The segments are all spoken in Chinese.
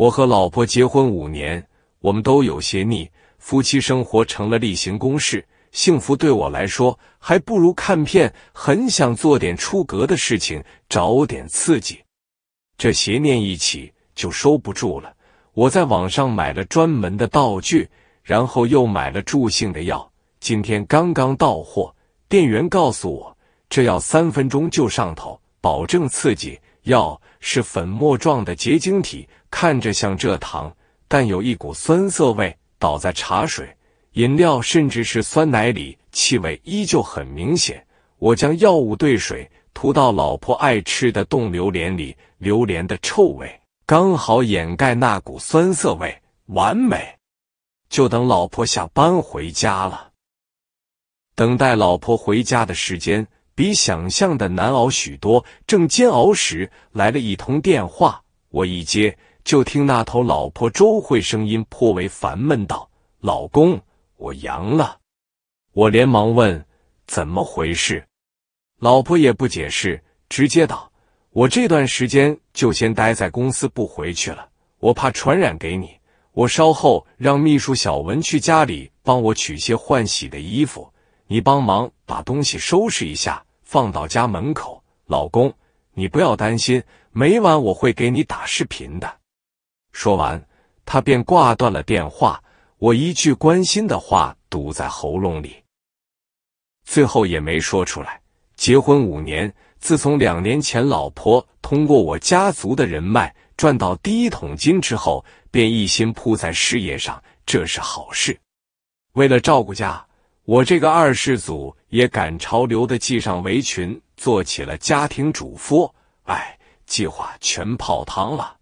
我和老婆结婚五年，我们都有些腻，夫妻生活成了例行公事。幸福对我来说还不如看片，很想做点出格的事情，找点刺激。这邪念一起就收不住了。我在网上买了专门的道具，然后又买了助兴的药。今天刚刚到货，店员告诉我，这药三分钟就上头，保证刺激。药。是粉末状的结晶体，看着像蔗糖，但有一股酸涩味。倒在茶水、饮料甚至是酸奶里，气味依旧很明显。我将药物兑水，涂到老婆爱吃的冻榴莲里，榴莲的臭味刚好掩盖那股酸涩味，完美。就等老婆下班回家了，等待老婆回家的时间。比想象的难熬许多。正煎熬时，来了一通电话，我一接就听那头老婆周慧声音颇为烦闷道：“老公，我阳了。”我连忙问怎么回事，老婆也不解释，直接道：“我这段时间就先待在公司不回去了，我怕传染给你。我稍后让秘书小文去家里帮我取些换洗的衣服，你帮忙把东西收拾一下。”放到家门口，老公，你不要担心，每晚我会给你打视频的。说完，他便挂断了电话。我一句关心的话堵在喉咙里，最后也没说出来。结婚五年，自从两年前老婆通过我家族的人脉赚到第一桶金之后，便一心扑在事业上，这是好事。为了照顾家。我这个二世祖也赶潮流的系上围裙，做起了家庭主妇。哎，计划全泡汤了。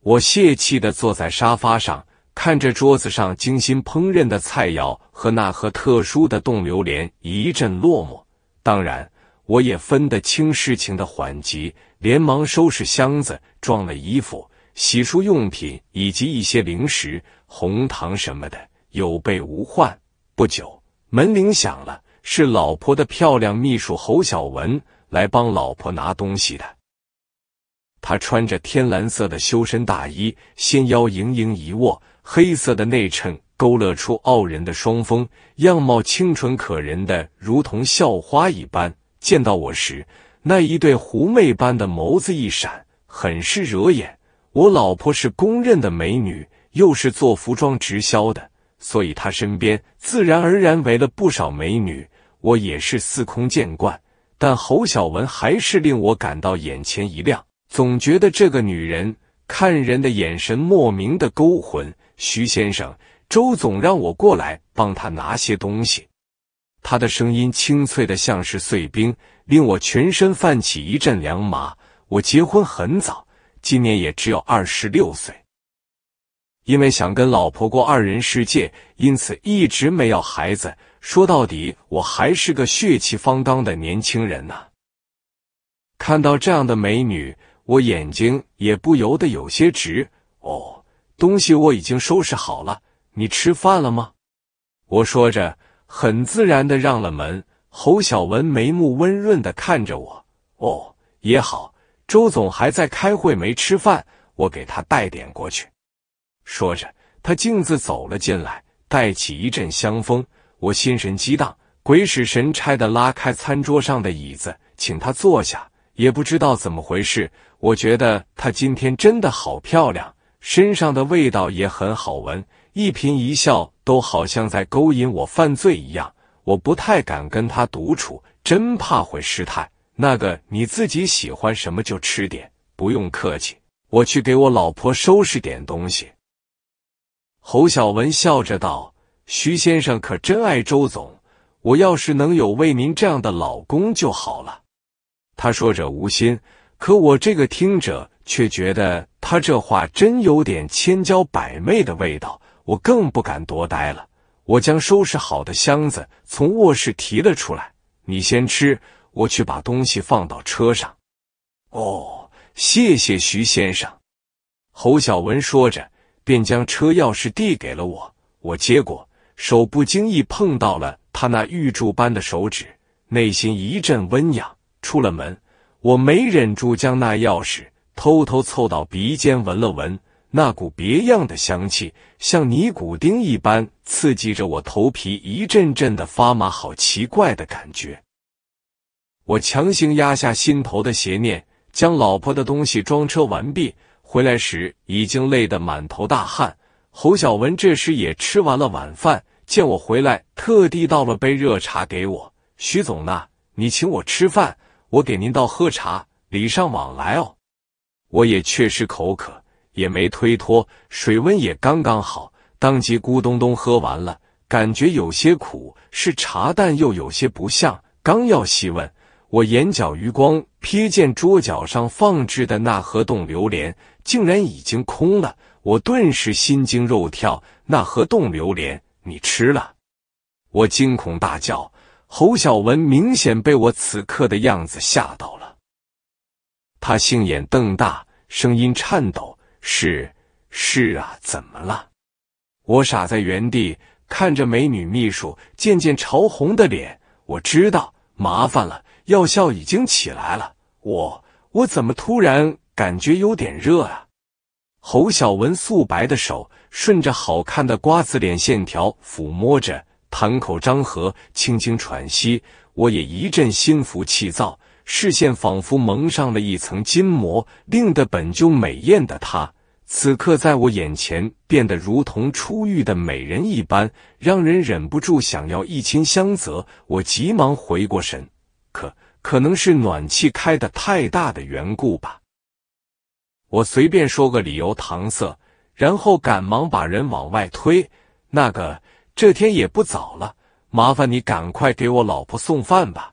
我泄气的坐在沙发上，看着桌子上精心烹饪的菜肴和那盒特殊的冻榴莲，一阵落寞。当然，我也分得清事情的缓急，连忙收拾箱子，装了衣服、洗漱用品以及一些零食、红糖什么的，有备无患。不久。门铃响了，是老婆的漂亮秘书侯小文来帮老婆拿东西的。他穿着天蓝色的修身大衣，纤腰盈盈一握，黑色的内衬勾勒出傲人的双峰，样貌清纯可人的如同校花一般。见到我时，那一对狐媚般的眸子一闪，很是惹眼。我老婆是公认的美女，又是做服装直销的。所以他身边自然而然围了不少美女，我也是司空见惯。但侯小文还是令我感到眼前一亮，总觉得这个女人看人的眼神莫名的勾魂。徐先生，周总让我过来帮他拿些东西。他的声音清脆的像是碎冰，令我全身泛起一阵凉麻。我结婚很早，今年也只有二十六岁。因为想跟老婆过二人世界，因此一直没要孩子。说到底，我还是个血气方刚的年轻人呢。看到这样的美女，我眼睛也不由得有些直。哦，东西我已经收拾好了。你吃饭了吗？我说着，很自然的让了门。侯小文眉目温润的看着我。哦，也好。周总还在开会，没吃饭。我给他带点过去。说着，他径自走了进来，带起一阵香风。我心神激荡，鬼使神差的拉开餐桌上的椅子，请他坐下。也不知道怎么回事，我觉得她今天真的好漂亮，身上的味道也很好闻，一颦一笑都好像在勾引我犯罪一样。我不太敢跟她独处，真怕会失态。那个，你自己喜欢什么就吃点，不用客气。我去给我老婆收拾点东西。侯小文笑着道：“徐先生可真爱周总，我要是能有为您这样的老公就好了。”他说者无心，可我这个听者却觉得他这话真有点千娇百媚的味道。我更不敢多待了，我将收拾好的箱子从卧室提了出来。你先吃，我去把东西放到车上。哦，谢谢徐先生。”侯小文说着。便将车钥匙递给了我，我接过，手不经意碰到了他那玉柱般的手指，内心一阵温痒。出了门，我没忍住，将那钥匙偷偷凑到鼻尖闻了闻，那股别样的香气，像尼古丁一般刺激着我头皮，一阵阵的发麻。好奇怪的感觉。我强行压下心头的邪念，将老婆的东西装车完毕。回来时已经累得满头大汗，侯小文这时也吃完了晚饭，见我回来，特地倒了杯热茶给我。徐总呢，你请我吃饭，我给您倒喝茶，礼尚往来哦。我也确实口渴，也没推脱，水温也刚刚好，当即咕咚咚喝完了，感觉有些苦，是茶但又有些不像，刚要细问。我眼角余光瞥见桌角上放置的那盒冻榴莲，竟然已经空了。我顿时心惊肉跳。那盒冻榴莲，你吃了？我惊恐大叫。侯小文明显被我此刻的样子吓到了，他杏眼瞪大，声音颤抖：“是，是啊，怎么了？”我傻在原地，看着美女秘书渐渐潮红的脸，我知道麻烦了。药效已经起来了，我我怎么突然感觉有点热啊？侯小文素白的手顺着好看的瓜子脸线条抚摸着，盘口张合，轻轻喘息。我也一阵心浮气躁，视线仿佛蒙上了一层金膜，令得本就美艳的她此刻在我眼前变得如同出浴的美人一般，让人忍不住想要一亲相泽。我急忙回过神。可可能是暖气开的太大的缘故吧，我随便说个理由搪塞，然后赶忙把人往外推。那个，这天也不早了，麻烦你赶快给我老婆送饭吧。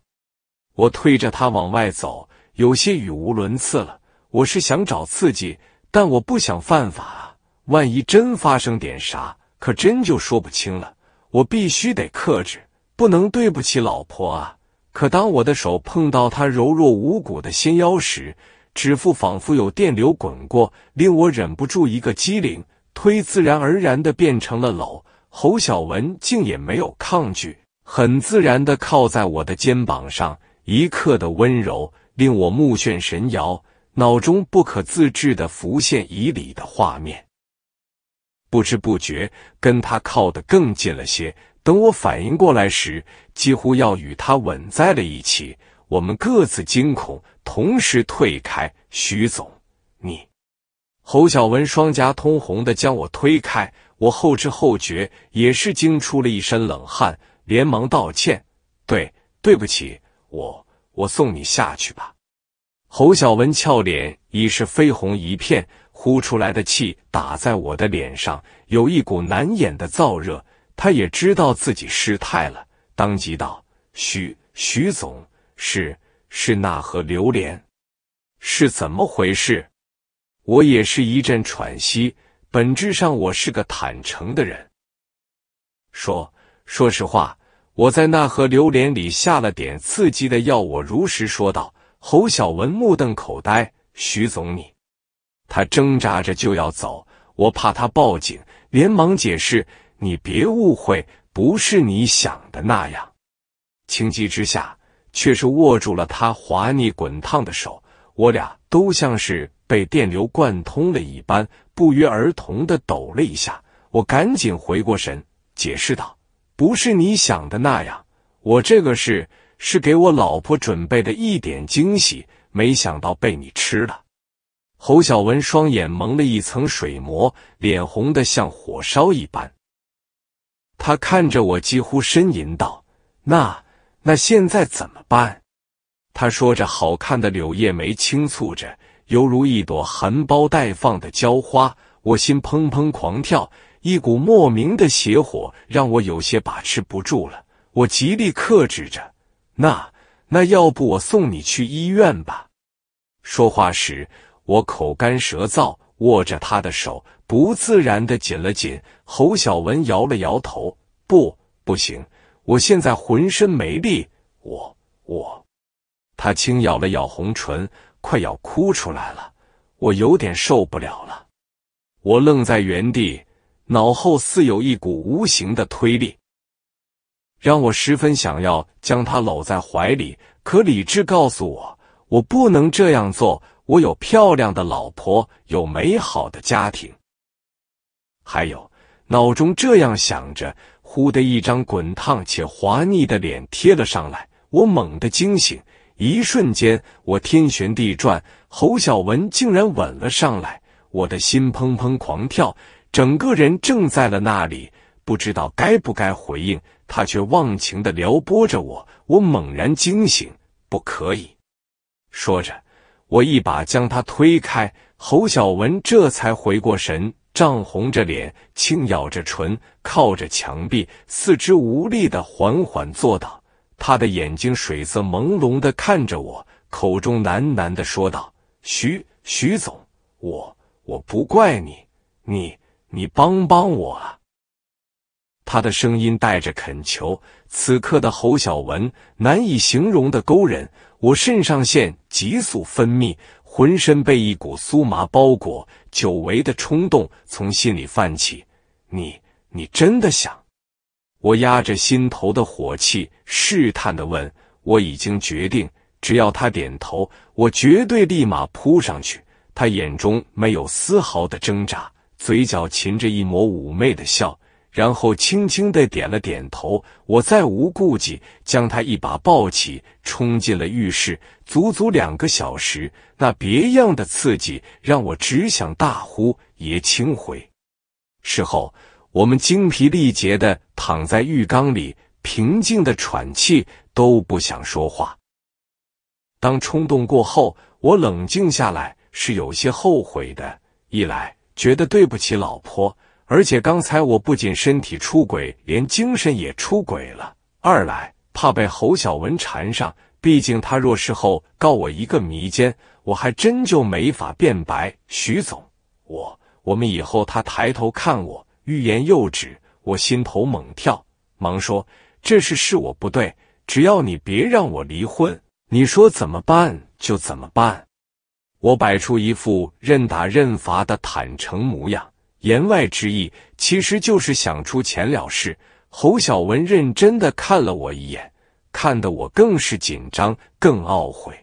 我推着他往外走，有些语无伦次了。我是想找刺激，但我不想犯法啊。万一真发生点啥，可真就说不清了。我必须得克制，不能对不起老婆啊。可当我的手碰到她柔弱无骨的纤腰时，指腹仿佛有电流滚过，令我忍不住一个机灵，推自然而然的变成了搂。侯小文竟也没有抗拒，很自然的靠在我的肩膀上。一刻的温柔令我目眩神摇，脑中不可自制的浮现以礼的画面，不知不觉跟他靠得更近了些。等我反应过来时，几乎要与他吻在了一起。我们各自惊恐，同时退开。徐总，你，侯小文双颊通红的将我推开。我后知后觉，也是惊出了一身冷汗，连忙道歉：“对，对不起，我……我送你下去吧。”侯小文俏脸已是绯红一片，呼出来的气打在我的脸上，有一股难掩的燥热。他也知道自己失态了，当即道：“徐徐总，是是那盒榴莲，是怎么回事？”我也是一阵喘息。本质上，我是个坦诚的人，说说实话，我在那盒榴莲里下了点刺激的药。我如实说道。侯小文目瞪口呆，徐总你，他挣扎着就要走，我怕他报警，连忙解释。你别误会，不是你想的那样。情急之下，却是握住了他滑腻滚烫的手，我俩都像是被电流贯通了一般，不约而同的抖了一下。我赶紧回过神，解释道：“不是你想的那样，我这个是是给我老婆准备的一点惊喜，没想到被你吃了。”侯小文双眼蒙了一层水膜，脸红的像火烧一般。他看着我，几乎呻吟道：“那那现在怎么办？”他说着，好看的柳叶眉轻蹙着，犹如一朵含苞待放的娇花。我心砰砰狂跳，一股莫名的邪火让我有些把持不住了。我极力克制着：“那那要不我送你去医院吧？”说话时，我口干舌燥，握着他的手。不自然的紧了紧，侯小文摇了摇头：“不，不行，我现在浑身没力，我……我……”他轻咬了咬红唇，快要哭出来了。我有点受不了了。我愣在原地，脑后似有一股无形的推力，让我十分想要将他搂在怀里。可理智告诉我，我不能这样做。我有漂亮的老婆，有美好的家庭。还有，脑中这样想着，忽的一张滚烫且滑腻的脸贴了上来，我猛地惊醒，一瞬间我天旋地转，侯小文竟然吻了上来，我的心砰砰狂跳，整个人怔在了那里，不知道该不该回应，他却忘情的撩拨着我，我猛然惊醒，不可以，说着，我一把将他推开，侯小文这才回过神。涨红着脸，轻咬着唇，靠着墙壁，四肢无力的缓缓坐倒。他的眼睛水色朦胧的看着我，口中喃喃的说道：“徐徐总，我我不怪你，你你帮帮我啊！”他的声音带着恳求。此刻的侯小文难以形容的勾人，我肾上腺急速分泌。浑身被一股酥麻包裹，久违的冲动从心里泛起。你，你真的想？我压着心头的火气，试探的问。我已经决定，只要他点头，我绝对立马扑上去。他眼中没有丝毫的挣扎，嘴角噙着一抹妩媚的笑。然后轻轻的点了点头，我再无顾忌，将他一把抱起，冲进了浴室。足足两个小时，那别样的刺激让我只想大呼“爷清回”。事后，我们精疲力竭的躺在浴缸里，平静的喘气，都不想说话。当冲动过后，我冷静下来，是有些后悔的。一来觉得对不起老婆。而且刚才我不仅身体出轨，连精神也出轨了。二来怕被侯小文缠上，毕竟他若事后告我一个迷奸，我还真就没法辩白。徐总，我我们以后他抬头看我，欲言又止，我心头猛跳，忙说：“这事是我不对，只要你别让我离婚，你说怎么办就怎么办。”我摆出一副任打任罚的坦诚模样。言外之意其实就是想出钱了事。侯晓文认真的看了我一眼，看得我更是紧张，更懊悔。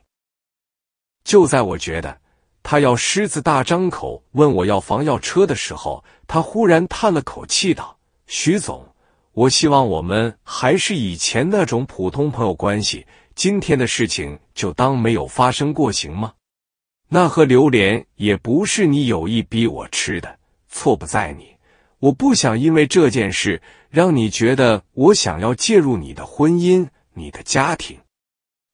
就在我觉得他要狮子大张口问我要房要车的时候，他忽然叹了口气道：“徐总，我希望我们还是以前那种普通朋友关系。今天的事情就当没有发生过，行吗？那盒榴莲也不是你有意逼我吃的。”错不在你，我不想因为这件事让你觉得我想要介入你的婚姻、你的家庭。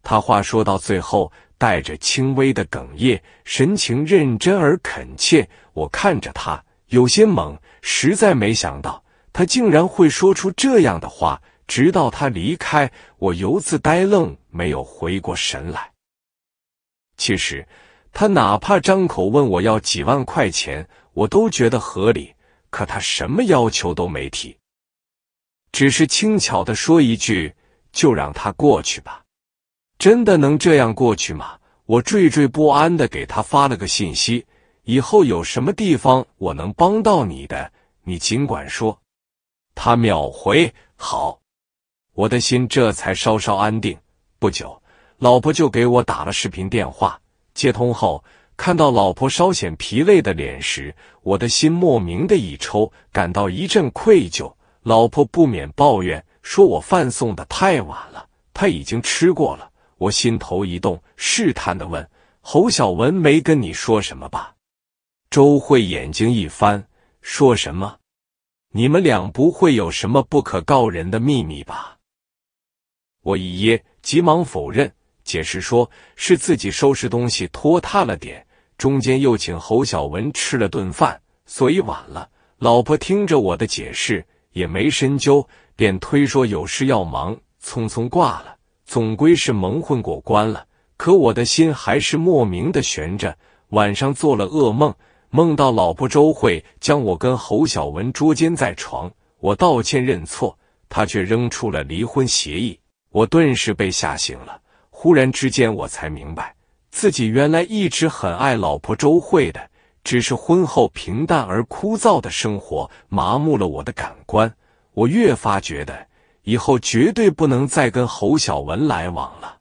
他话说到最后，带着轻微的哽咽，神情认真而恳切。我看着他，有些懵，实在没想到他竟然会说出这样的话。直到他离开，我犹自呆愣，没有回过神来。其实，他哪怕张口问我要几万块钱。我都觉得合理，可他什么要求都没提，只是轻巧的说一句：“就让他过去吧。”真的能这样过去吗？我惴惴不安的给他发了个信息：“以后有什么地方我能帮到你的，你尽管说。”他秒回：“好。”我的心这才稍稍安定。不久，老婆就给我打了视频电话，接通后。看到老婆稍显疲累的脸时，我的心莫名的一抽，感到一阵愧疚。老婆不免抱怨，说我饭送的太晚了，他已经吃过了。我心头一动，试探的问：“侯小文没跟你说什么吧？”周慧眼睛一翻，说什么：“你们俩不会有什么不可告人的秘密吧？”我一噎，急忙否认，解释说：“是自己收拾东西拖沓了点。”中间又请侯小文吃了顿饭，所以晚了。老婆听着我的解释，也没深究，便推说有事要忙，匆匆挂了。总归是蒙混过关了，可我的心还是莫名的悬着。晚上做了噩梦，梦到老婆周慧将我跟侯小文捉奸在床，我道歉认错，她却扔出了离婚协议。我顿时被吓醒了。忽然之间，我才明白。自己原来一直很爱老婆周慧的，只是婚后平淡而枯燥的生活麻木了我的感官，我越发觉得以后绝对不能再跟侯小文来往了。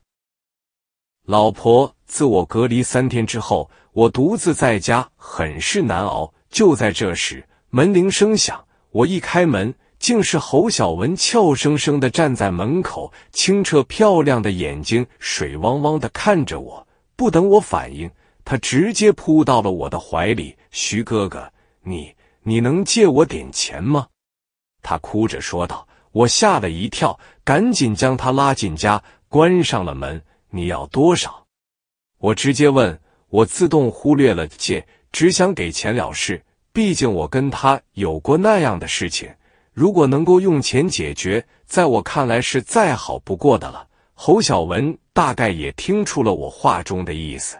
老婆自我隔离三天之后，我独自在家很是难熬。就在这时，门铃声响，我一开门，竟是侯小文俏生生的站在门口，清澈漂亮的眼睛水汪汪的看着我。不等我反应，他直接扑到了我的怀里。“徐哥哥，你你能借我点钱吗？”他哭着说道。我吓了一跳，赶紧将他拉进家，关上了门。“你要多少？”我直接问。我自动忽略了借，只想给钱了事。毕竟我跟他有过那样的事情，如果能够用钱解决，在我看来是再好不过的了。侯小文。大概也听出了我话中的意思，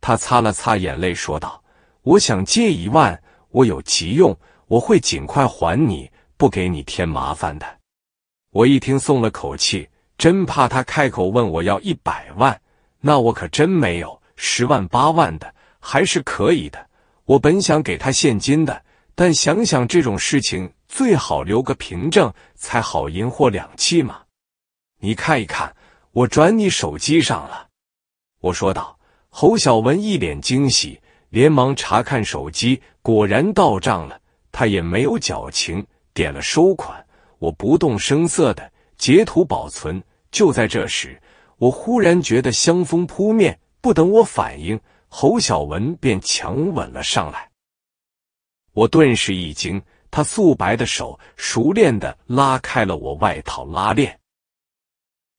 他擦了擦眼泪，说道：“我想借一万，我有急用，我会尽快还你，不给你添麻烦的。”我一听松了口气，真怕他开口问我要一百万，那我可真没有。十万八万的还是可以的。我本想给他现金的，但想想这种事情最好留个凭证，才好银货两讫嘛。你看一看。我转你手机上了，我说道。侯小文一脸惊喜，连忙查看手机，果然到账了。他也没有矫情，点了收款。我不动声色的截图保存。就在这时，我忽然觉得香风扑面，不等我反应，侯小文便强吻了上来。我顿时一惊，他素白的手熟练的拉开了我外套拉链。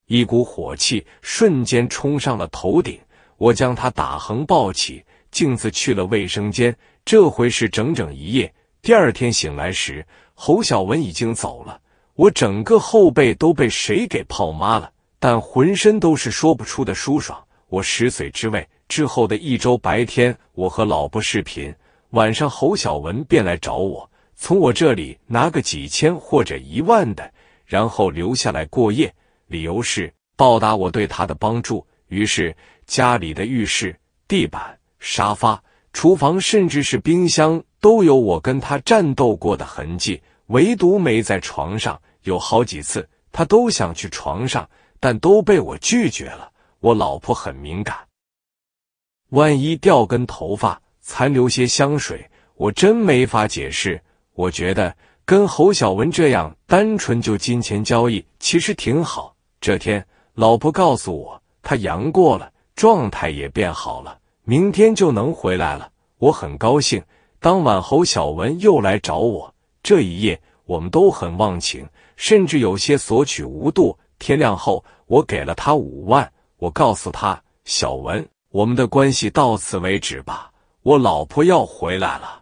一股火气瞬间冲上了头顶，我将他打横抱起，径自去了卫生间。这回是整整一夜。第二天醒来时，侯小文已经走了。我整个后背都被谁给泡麻了，但浑身都是说不出的舒爽。我十岁之位之后的一周白天，我和老婆视频，晚上侯小文便来找我，从我这里拿个几千或者一万的，然后留下来过夜。理由是报答我对他的帮助。于是家里的浴室、地板、沙发、厨房，甚至是冰箱，都有我跟他战斗过的痕迹，唯独没在床上。有好几次他都想去床上，但都被我拒绝了。我老婆很敏感，万一掉根头发，残留些香水，我真没法解释。我觉得跟侯小文这样单纯就金钱交易，其实挺好。这天，老婆告诉我，她阳过了，状态也变好了，明天就能回来了。我很高兴。当晚，侯小文又来找我，这一夜我们都很忘情，甚至有些索取无度。天亮后，我给了他五万，我告诉他：“小文，我们的关系到此为止吧，我老婆要回来了。”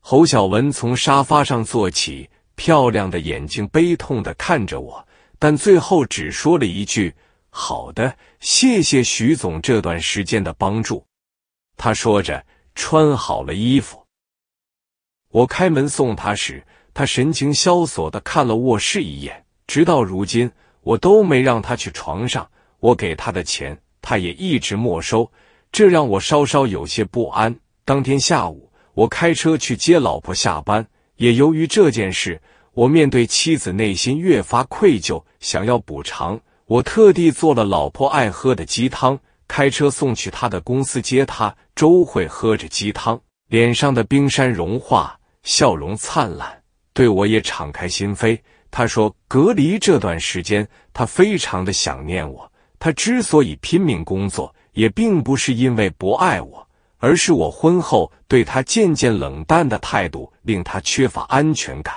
侯小文从沙发上坐起，漂亮的眼睛悲痛的看着我。但最后只说了一句：“好的，谢谢徐总这段时间的帮助。”他说着，穿好了衣服。我开门送他时，他神情萧索的看了卧室一眼。直到如今，我都没让他去床上。我给他的钱，他也一直没收，这让我稍稍有些不安。当天下午，我开车去接老婆下班，也由于这件事。我面对妻子，内心越发愧疚，想要补偿。我特地做了老婆爱喝的鸡汤，开车送去她的公司接她。周慧喝着鸡汤，脸上的冰山融化，笑容灿烂，对我也敞开心扉。她说：“隔离这段时间，她非常的想念我。她之所以拼命工作，也并不是因为不爱我，而是我婚后对她渐渐冷淡的态度令她缺乏安全感。”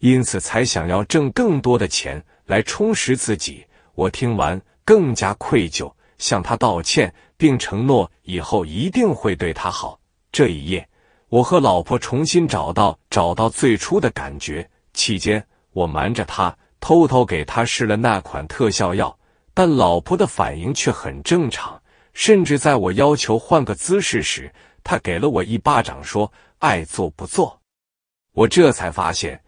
因此才想要挣更多的钱来充实自己。我听完更加愧疚，向他道歉，并承诺以后一定会对他好。这一夜，我和老婆重新找到找到最初的感觉。期间，我瞒着他偷偷给他试了那款特效药，但老婆的反应却很正常。甚至在我要求换个姿势时，他给了我一巴掌，说：“爱做不做。”我这才发现。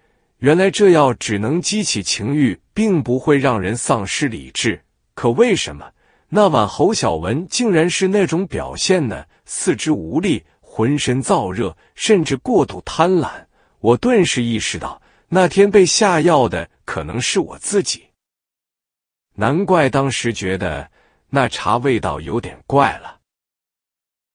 原来这药只能激起情欲，并不会让人丧失理智。可为什么那晚侯小文竟然是那种表现呢？四肢无力，浑身燥热，甚至过度贪婪。我顿时意识到，那天被下药的可能是我自己。难怪当时觉得那茶味道有点怪了。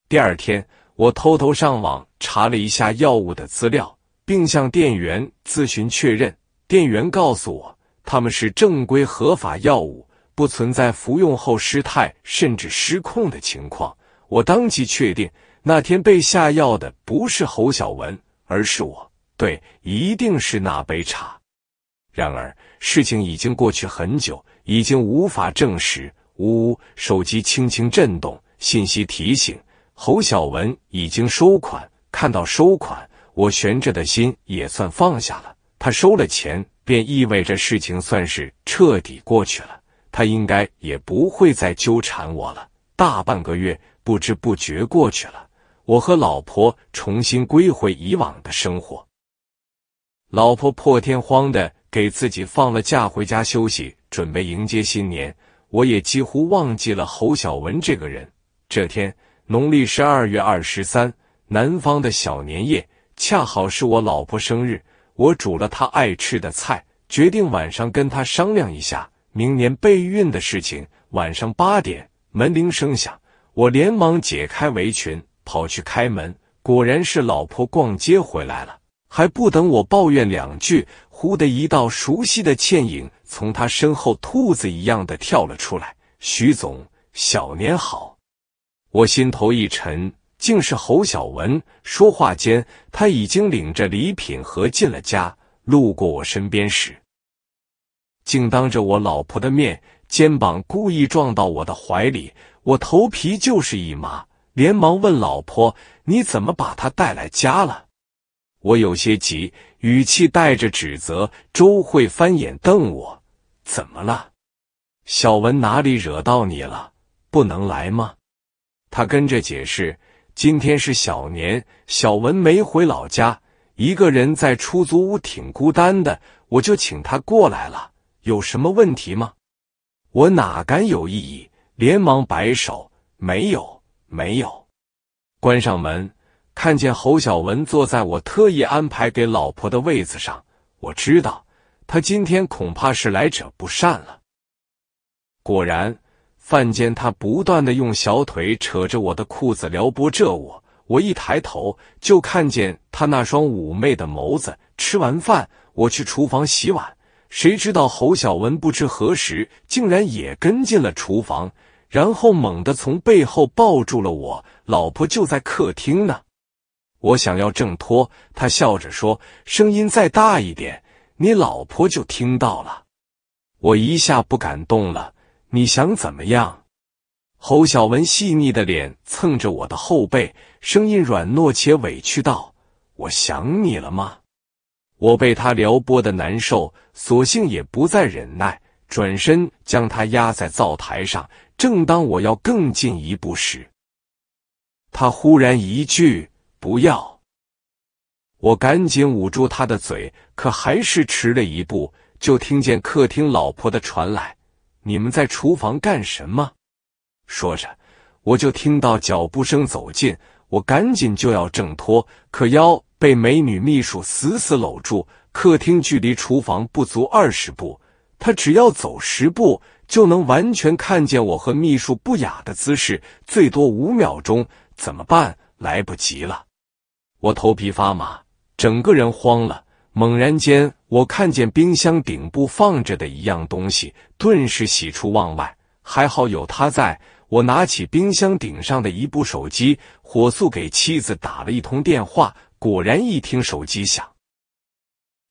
第二天，我偷偷上网查了一下药物的资料。并向店员咨询确认，店员告诉我他们是正规合法药物，不存在服用后失态甚至失控的情况。我当即确定，那天被下药的不是侯小文，而是我。对，一定是那杯茶。然而事情已经过去很久，已经无法证实。呜呜，手机轻轻震动，信息提醒：侯小文已经收款。看到收款。我悬着的心也算放下了。他收了钱，便意味着事情算是彻底过去了。他应该也不会再纠缠我了。大半个月不知不觉过去了，我和老婆重新归回以往的生活。老婆破天荒的给自己放了假，回家休息，准备迎接新年。我也几乎忘记了侯小文这个人。这天，农历十二月二十三，南方的小年夜。恰好是我老婆生日，我煮了她爱吃的菜，决定晚上跟她商量一下明年备孕的事情。晚上八点，门铃声响，我连忙解开围裙跑去开门，果然是老婆逛街回来了。还不等我抱怨两句，忽的一道熟悉的倩影从她身后兔子一样的跳了出来。徐总，小年好！我心头一沉。竟是侯小文。说话间，他已经领着礼品盒进了家。路过我身边时，竟当着我老婆的面，肩膀故意撞到我的怀里，我头皮就是一麻，连忙问老婆：“你怎么把他带来家了？”我有些急，语气带着指责。周慧翻眼瞪我：“怎么了？小文哪里惹到你了？不能来吗？”他跟着解释。今天是小年，小文没回老家，一个人在出租屋挺孤单的，我就请他过来了。有什么问题吗？我哪敢有异议，连忙摆手，没有，没有。关上门，看见侯小文坐在我特意安排给老婆的位子上，我知道他今天恐怕是来者不善了。果然。饭间，他不断的用小腿扯着我的裤子撩拨着我。我一抬头就看见他那双妩媚的眸子。吃完饭，我去厨房洗碗，谁知道侯小文不知何时竟然也跟进了厨房，然后猛地从背后抱住了我。老婆就在客厅呢。我想要挣脱，他笑着说：“声音再大一点，你老婆就听到了。”我一下不敢动了。你想怎么样？侯小文细腻的脸蹭着我的后背，声音软糯且委屈道：“我想你了吗？”我被他撩拨的难受，索性也不再忍耐，转身将他压在灶台上。正当我要更进一步时，他忽然一句“不要”，我赶紧捂住他的嘴，可还是迟了一步，就听见客厅老婆的传来。你们在厨房干什么？说着，我就听到脚步声走近，我赶紧就要挣脱，可腰被美女秘书死死搂住。客厅距离厨房不足二十步，她只要走十步就能完全看见我和秘书不雅的姿势，最多五秒钟，怎么办？来不及了，我头皮发麻，整个人慌了。猛然间，我看见冰箱顶部放着的一样东西，顿时喜出望外。还好有他，在我拿起冰箱顶上的一部手机，火速给妻子打了一通电话。果然，一听手机响，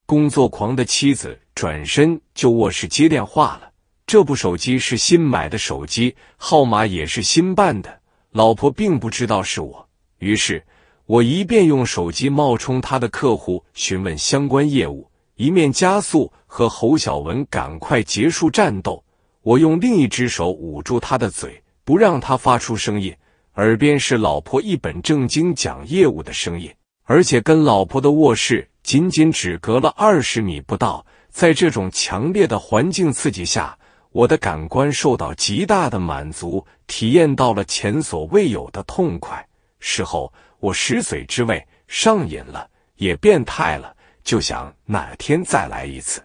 工作狂的妻子转身就卧室接电话了。这部手机是新买的手机，号码也是新办的，老婆并不知道是我，于是。我一边用手机冒充他的客户询问相关业务，一面加速和侯小文赶快结束战斗。我用另一只手捂住他的嘴，不让他发出声音。耳边是老婆一本正经讲业务的声音，而且跟老婆的卧室仅仅只隔了二十米不到。在这种强烈的环境刺激下，我的感官受到极大的满足，体验到了前所未有的痛快。事后。我食髓之味上瘾了，也变态了，就想哪天再来一次。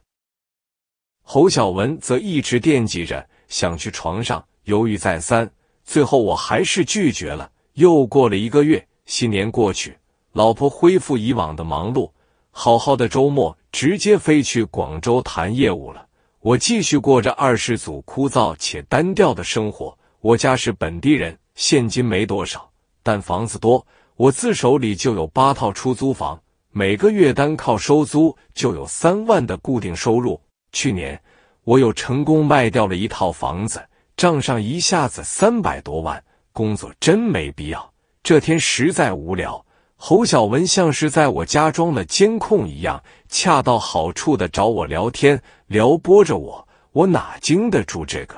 侯小文则一直惦记着想去床上，犹豫再三，最后我还是拒绝了。又过了一个月，新年过去，老婆恢复以往的忙碌，好好的周末直接飞去广州谈业务了。我继续过着二世祖枯燥且单调的生活。我家是本地人，现金没多少，但房子多。我自手里就有八套出租房，每个月单靠收租就有三万的固定收入。去年我又成功卖掉了一套房子，账上一下子三百多万。工作真没必要。这天实在无聊，侯小文像是在我家装了监控一样，恰到好处的找我聊天，撩拨着我，我哪经得住这个？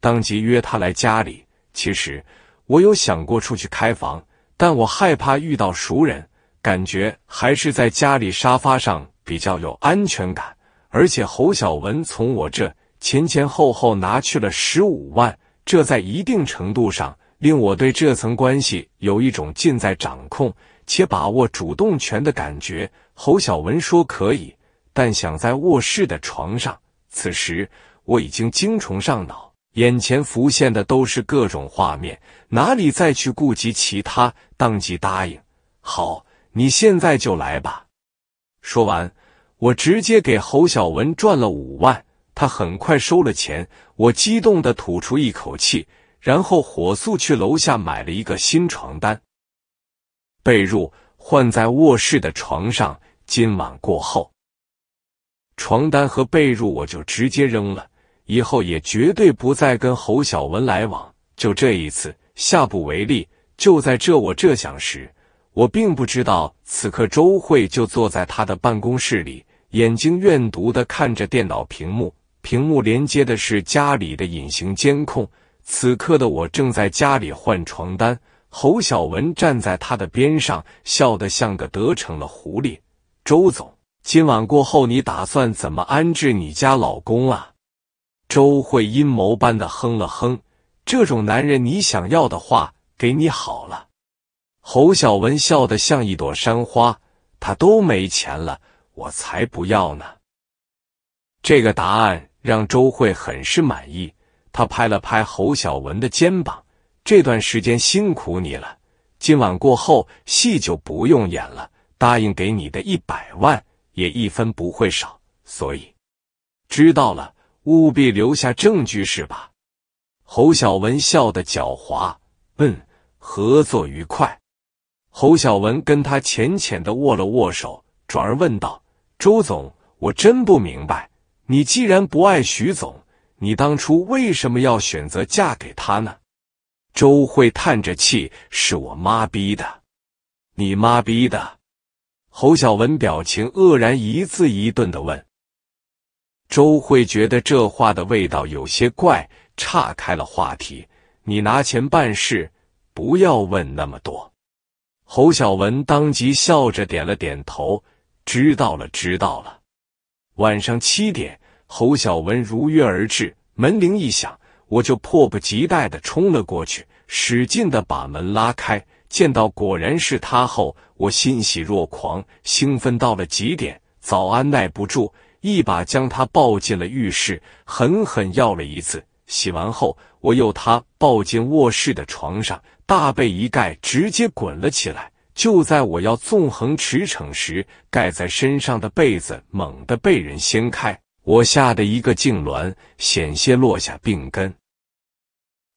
当即约他来家里。其实我有想过出去开房。但我害怕遇到熟人，感觉还是在家里沙发上比较有安全感。而且侯小文从我这前前后后拿去了十五万，这在一定程度上令我对这层关系有一种尽在掌控且把握主动权的感觉。侯小文说可以，但想在卧室的床上。此时我已经精虫上脑。眼前浮现的都是各种画面，哪里再去顾及其他？当即答应：“好，你现在就来吧。”说完，我直接给侯小文转了五万，他很快收了钱。我激动的吐出一口气，然后火速去楼下买了一个新床单、被褥，换在卧室的床上。今晚过后，床单和被褥我就直接扔了。以后也绝对不再跟侯小文来往，就这一次，下不为例。就在这我这想时，我并不知道，此刻周慧就坐在他的办公室里，眼睛怨毒的看着电脑屏幕，屏幕连接的是家里的隐形监控。此刻的我正在家里换床单，侯小文站在他的边上，笑得像个得逞了狐狸。周总，今晚过后，你打算怎么安置你家老公啊？周慧阴谋般的哼了哼：“这种男人，你想要的话，给你好了。”侯小文笑得像一朵山花：“他都没钱了，我才不要呢。”这个答案让周慧很是满意，她拍了拍侯小文的肩膀：“这段时间辛苦你了，今晚过后戏就不用演了，答应给你的一百万也一分不会少。”所以，知道了。务必留下证据是吧？侯小文笑得狡猾，嗯，合作愉快。侯小文跟他浅浅的握了握手，转而问道：“周总，我真不明白，你既然不爱徐总，你当初为什么要选择嫁给他呢？”周慧叹着气：“是我妈逼的，你妈逼的！”侯小文表情愕然，一字一顿的问。周慧觉得这话的味道有些怪，岔开了话题。你拿钱办事，不要问那么多。侯小文当即笑着点了点头，知道了，知道了。晚上七点，侯小文如约而至，门铃一响，我就迫不及待的冲了过去，使劲的把门拉开，见到果然是他后，我欣喜若狂，兴奋到了极点，早安耐不住。一把将他抱进了浴室，狠狠要了一次。洗完后，我又他抱进卧室的床上，大被一盖，直接滚了起来。就在我要纵横驰骋时，盖在身上的被子猛地被人掀开，我吓得一个痉挛，险些落下病根。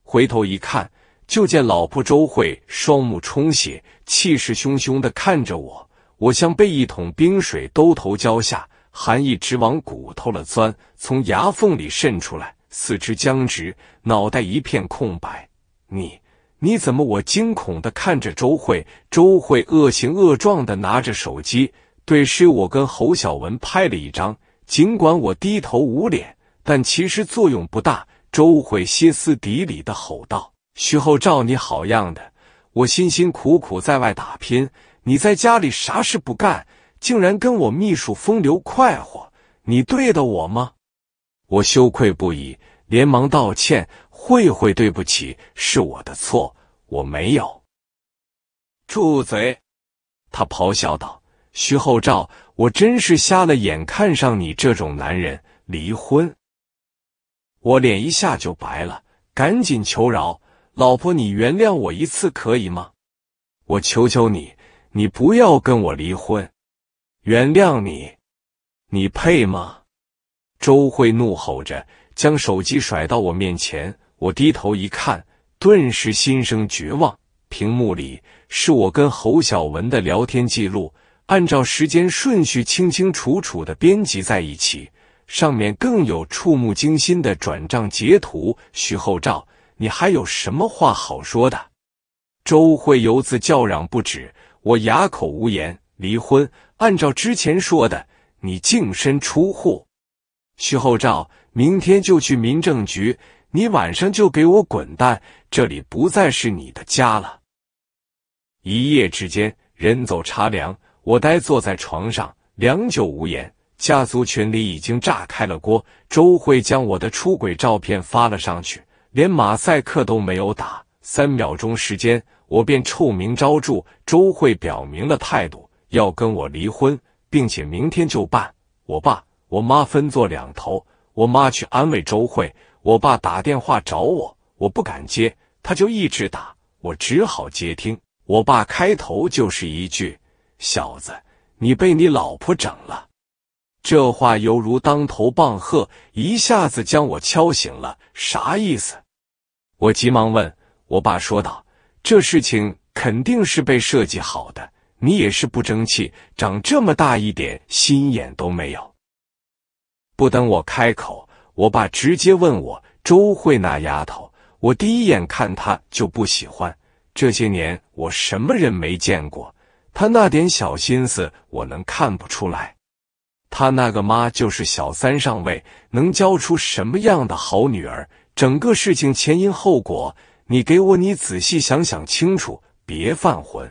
回头一看，就见老婆周慧双目充血，气势汹汹的看着我。我像被一桶冰水兜头浇下。寒意直往骨头了钻，从牙缝里渗出来，四肢僵直，脑袋一片空白。你你怎么？我惊恐的看着周慧，周慧恶形恶状的拿着手机，对视我跟侯小文拍了一张。尽管我低头捂脸，但其实作用不大。周慧歇斯底里的吼道：“徐厚照，你好样的！我辛辛苦苦在外打拼，你在家里啥事不干。”竟然跟我秘书风流快活，你对的我吗？我羞愧不已，连忙道歉：“慧慧，对不起，是我的错，我没有。”住嘴！他咆哮道：“徐厚照，我真是瞎了眼，看上你这种男人，离婚！”我脸一下就白了，赶紧求饶：“老婆，你原谅我一次可以吗？我求求你，你不要跟我离婚。”原谅你，你配吗？周慧怒吼着，将手机甩到我面前。我低头一看，顿时心生绝望。屏幕里是我跟侯小文的聊天记录，按照时间顺序清清楚楚的编辑在一起，上面更有触目惊心的转账截图。徐厚照，你还有什么话好说的？周慧犹自叫嚷不止，我哑口无言。离婚，按照之前说的，你净身出户。徐厚照，明天就去民政局。你晚上就给我滚蛋，这里不再是你的家了。一夜之间，人走茶凉。我呆坐在床上，良久无言。家族群里已经炸开了锅。周慧将我的出轨照片发了上去，连马赛克都没有打。三秒钟时间，我便臭名昭著。周慧表明了态度。要跟我离婚，并且明天就办。我爸、我妈分坐两头，我妈去安慰周慧，我爸打电话找我，我不敢接，他就一直打，我只好接听。我爸开头就是一句：“小子，你被你老婆整了。”这话犹如当头棒喝，一下子将我敲醒了。啥意思？我急忙问。我爸说道：“这事情肯定是被设计好的。”你也是不争气，长这么大一点心眼都没有。不等我开口，我爸直接问我：“周慧那丫头，我第一眼看她就不喜欢。这些年我什么人没见过？她那点小心思我能看不出来？她那个妈就是小三上位，能教出什么样的好女儿？整个事情前因后果，你给我你仔细想想清楚，别犯浑。”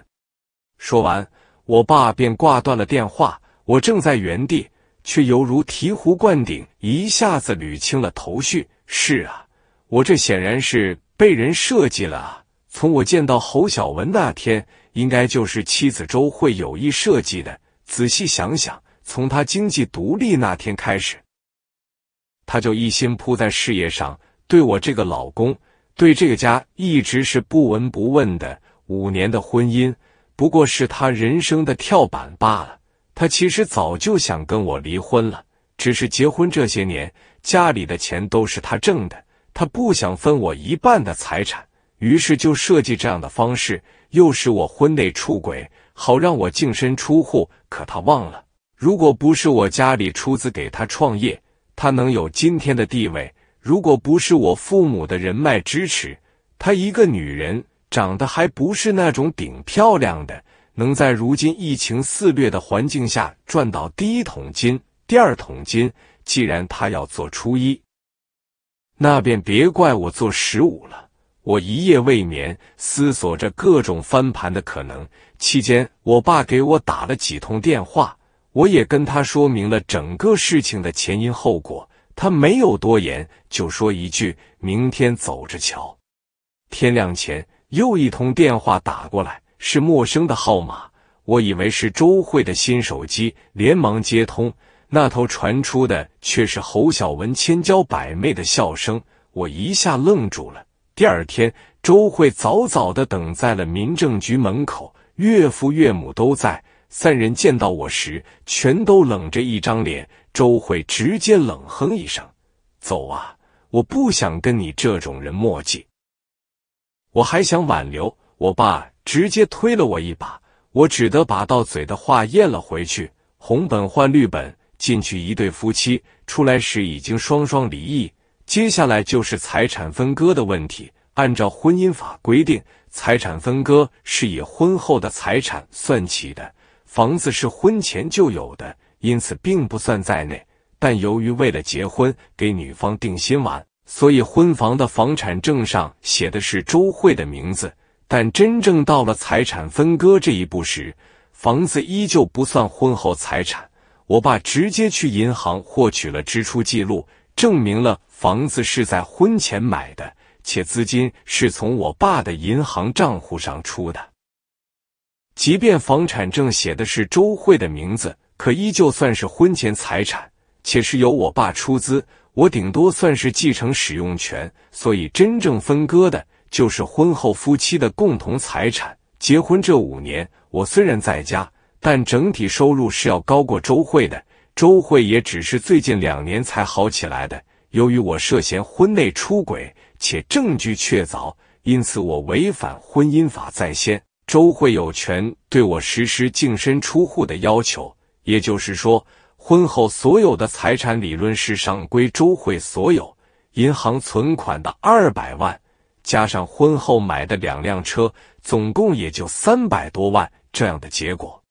说完，我爸便挂断了电话。我正在原地，却犹如醍醐灌顶，一下子捋清了头绪。是啊，我这显然是被人设计了。从我见到侯小文那天，应该就是妻子周慧有意设计的。仔细想想，从他经济独立那天开始，他就一心扑在事业上，对我这个老公，对这个家一直是不闻不问的。五年的婚姻。不过是他人生的跳板罢了。他其实早就想跟我离婚了，只是结婚这些年，家里的钱都是他挣的，他不想分我一半的财产，于是就设计这样的方式，诱使我婚内出轨，好让我净身出户。可他忘了，如果不是我家里出资给他创业，他能有今天的地位？如果不是我父母的人脉支持，他一个女人。长得还不是那种顶漂亮的，能在如今疫情肆虐的环境下赚到第一桶金、第二桶金。既然他要做初一，那便别怪我做十五了。我一夜未眠，思索着各种翻盘的可能。期间，我爸给我打了几通电话，我也跟他说明了整个事情的前因后果。他没有多言，就说一句：“明天走着瞧。”天亮前。又一通电话打过来，是陌生的号码，我以为是周慧的新手机，连忙接通，那头传出的却是侯小文千娇百媚的笑声，我一下愣住了。第二天，周慧早早的等在了民政局门口，岳父岳母都在，三人见到我时全都冷着一张脸，周慧直接冷哼一声：“走啊，我不想跟你这种人墨迹。”我还想挽留，我爸直接推了我一把，我只得把到嘴的话咽了回去。红本换绿本，进去一对夫妻，出来时已经双双离异。接下来就是财产分割的问题。按照婚姻法规定，财产分割是以婚后的财产算起的，房子是婚前就有的，因此并不算在内。但由于为了结婚，给女方定心丸。所以，婚房的房产证上写的是周慧的名字，但真正到了财产分割这一步时，房子依旧不算婚后财产。我爸直接去银行获取了支出记录，证明了房子是在婚前买的，且资金是从我爸的银行账户上出的。即便房产证写的是周慧的名字，可依旧算是婚前财产，且是由我爸出资。我顶多算是继承使用权，所以真正分割的就是婚后夫妻的共同财产。结婚这五年，我虽然在家，但整体收入是要高过周慧的。周慧也只是最近两年才好起来的。由于我涉嫌婚内出轨，且证据确凿，因此我违反婚姻法在先，周慧有权对我实施净身出户的要求。也就是说。婚后所有的财产，理论上归周慧所有。银行存款的二百万，加上婚后买的两辆车，总共也就三百多万这样的结果。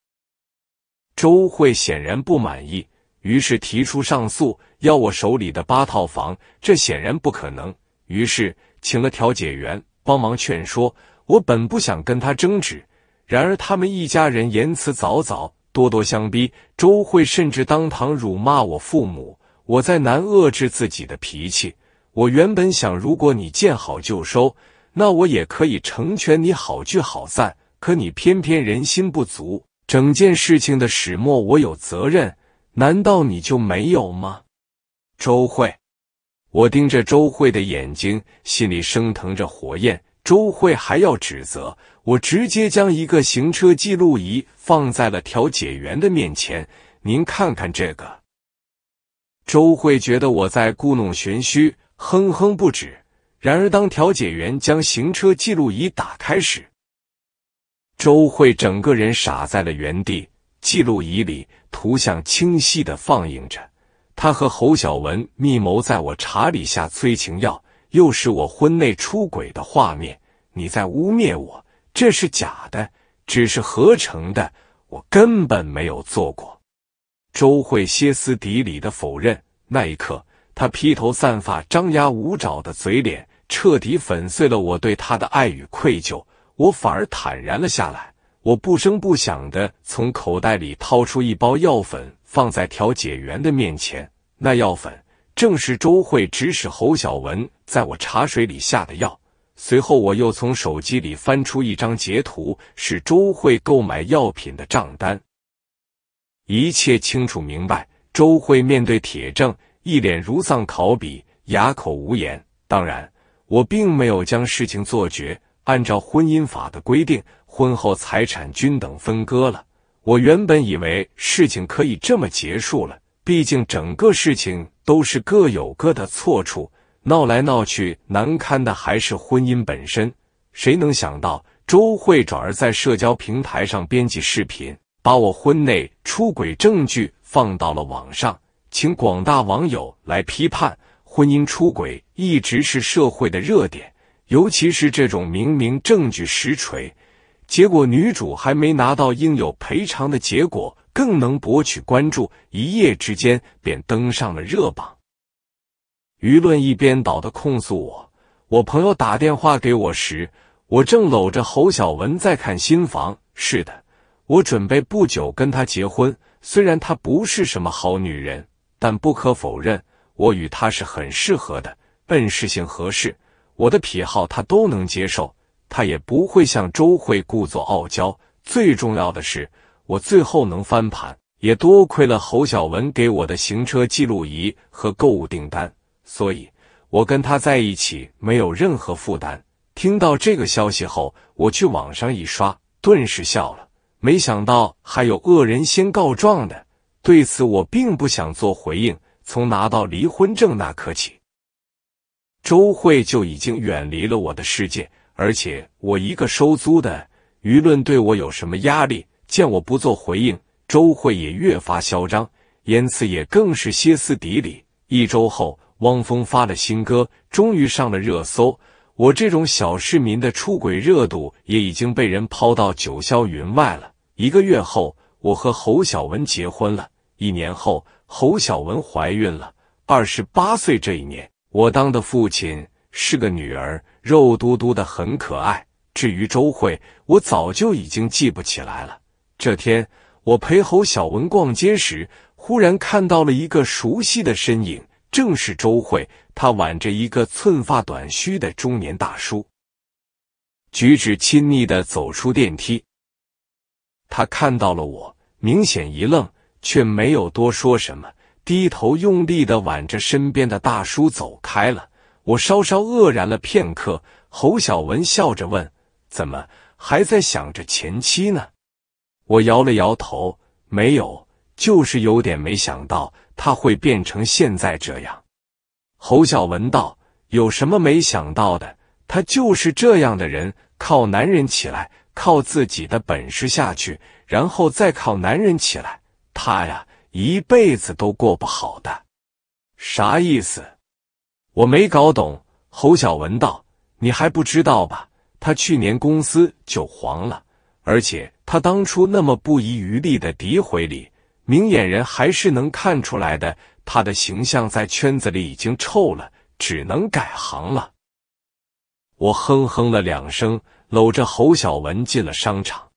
周慧显然不满意，于是提出上诉，要我手里的八套房，这显然不可能。于是请了调解员帮忙劝说。我本不想跟他争执，然而他们一家人言辞凿凿。咄咄相逼，周慧甚至当堂辱骂我父母。我再难遏制自己的脾气。我原本想，如果你见好就收，那我也可以成全你好聚好散。可你偏偏人心不足。整件事情的始末，我有责任，难道你就没有吗？周慧，我盯着周慧的眼睛，心里升腾着火焰。周慧还要指责。我直接将一个行车记录仪放在了调解员的面前，您看看这个。周慧觉得我在故弄玄虚，哼哼不止。然而，当调解员将行车记录仪打开时，周慧整个人傻在了原地。记录仪里图像清晰的放映着他和侯小文密谋在我查里下催情药，又使我婚内出轨的画面。你在污蔑我！这是假的，只是合成的，我根本没有做过。周慧歇斯底里的否认，那一刻，他披头散发、张牙舞爪的嘴脸，彻底粉碎了我对他的爱与愧疚。我反而坦然了下来。我不声不响的从口袋里掏出一包药粉，放在调解员的面前。那药粉正是周慧指使侯小文在我茶水里下的药。随后，我又从手机里翻出一张截图，是周慧购买药品的账单。一切清楚明白。周慧面对铁证，一脸如丧考妣，哑口无言。当然，我并没有将事情做绝，按照婚姻法的规定，婚后财产均等分割了。我原本以为事情可以这么结束了，毕竟整个事情都是各有各的错处。闹来闹去，难堪的还是婚姻本身。谁能想到，周慧转而在社交平台上编辑视频，把我婚内出轨证据放到了网上，请广大网友来批判。婚姻出轨一直是社会的热点，尤其是这种明明证据实锤，结果女主还没拿到应有赔偿的结果，更能博取关注，一夜之间便登上了热榜。舆论一边倒的控诉我。我朋友打电话给我时，我正搂着侯小文在看新房。是的，我准备不久跟她结婚。虽然她不是什么好女人，但不可否认，我与她是很适合的。本事性合适，我的癖好她都能接受，她也不会像周慧故作傲娇。最重要的是，我最后能翻盘，也多亏了侯小文给我的行车记录仪和购物订单。所以，我跟他在一起没有任何负担。听到这个消息后，我去网上一刷，顿时笑了。没想到还有恶人先告状的。对此，我并不想做回应。从拿到离婚证那刻起，周慧就已经远离了我的世界。而且，我一个收租的，舆论对我有什么压力？见我不做回应，周慧也越发嚣张，言辞也更是歇斯底里。一周后。汪峰发了新歌，终于上了热搜。我这种小市民的出轨热度也已经被人抛到九霄云外了。一个月后，我和侯晓文结婚了。一年后，侯晓文怀孕了。二十八岁这一年，我当的父亲是个女儿，肉嘟嘟的，很可爱。至于周慧，我早就已经记不起来了。这天，我陪侯晓文逛街时，忽然看到了一个熟悉的身影。正是周慧，她挽着一个寸发短须的中年大叔，举止亲昵的走出电梯。他看到了我，明显一愣，却没有多说什么，低头用力的挽着身边的大叔走开了。我稍稍愕然了片刻，侯小文笑着问：“怎么还在想着前妻呢？”我摇了摇头，没有，就是有点没想到。他会变成现在这样，侯小文道：“有什么没想到的？他就是这样的人，靠男人起来，靠自己的本事下去，然后再靠男人起来。他呀，一辈子都过不好的。”啥意思？我没搞懂。侯小文道：“你还不知道吧？他去年公司就黄了，而且他当初那么不遗余力的诋毁你。”明眼人还是能看出来的，他的形象在圈子里已经臭了，只能改行了。我哼哼了两声，搂着侯小文进了商场。